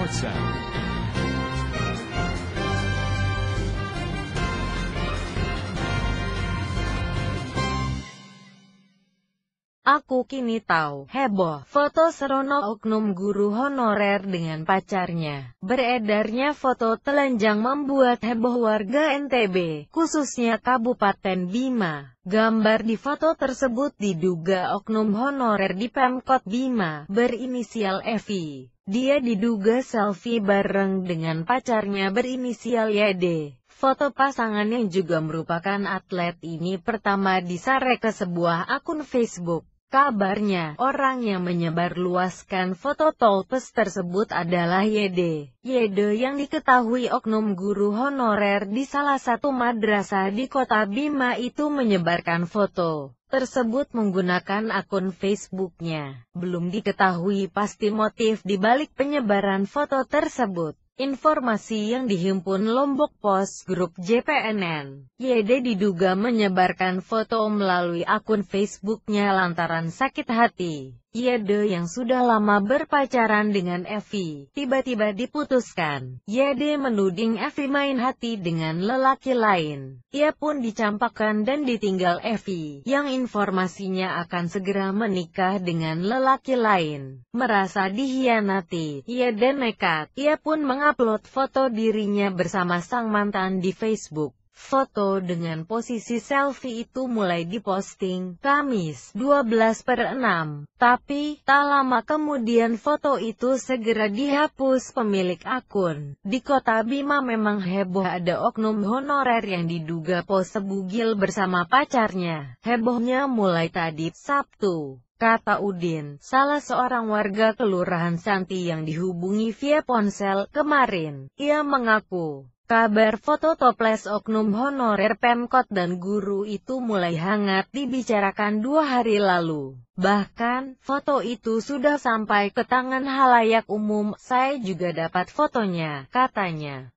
North Sound. Aku kini tahu, heboh, foto serono oknum guru honorer dengan pacarnya. Beredarnya foto telanjang membuat heboh warga NTB, khususnya Kabupaten Bima. Gambar di foto tersebut diduga oknum honorer di Pemkot Bima, berinisial Evi. Dia diduga selfie bareng dengan pacarnya berinisial YD. Foto pasangan yang juga merupakan atlet ini pertama disare ke sebuah akun Facebook. Kabarnya, orang yang menyebarluaskan foto Tolpes tersebut adalah Yede. Yede yang diketahui oknum guru honorer di salah satu madrasah di kota Bima itu menyebarkan foto tersebut menggunakan akun Facebooknya. Belum diketahui pasti motif dibalik penyebaran foto tersebut. Informasi yang dihimpun Lombok Pos Grup JPNN, YD diduga menyebarkan foto melalui akun Facebooknya lantaran sakit hati. Yede yang sudah lama berpacaran dengan Evi, tiba-tiba diputuskan. Yede menuding Evi main hati dengan lelaki lain. Ia pun dicampakkan dan ditinggal Evi, yang informasinya akan segera menikah dengan lelaki lain. Merasa dihianati, Yede nekat. Ia pun mengupload foto dirinya bersama sang mantan di Facebook. Foto dengan posisi selfie itu mulai diposting Kamis 12 per 6, tapi tak lama kemudian foto itu segera dihapus pemilik akun. Di kota Bima memang heboh ada oknum honorer yang diduga pose bugil bersama pacarnya. Hebohnya mulai tadi Sabtu kata Udin, salah seorang warga Kelurahan Santi yang dihubungi via ponsel kemarin. Ia mengaku Kabar foto toples oknum honorer Pemkot dan guru itu mulai hangat dibicarakan dua hari lalu. Bahkan, foto itu sudah sampai ke tangan halayak umum, saya juga dapat fotonya, katanya.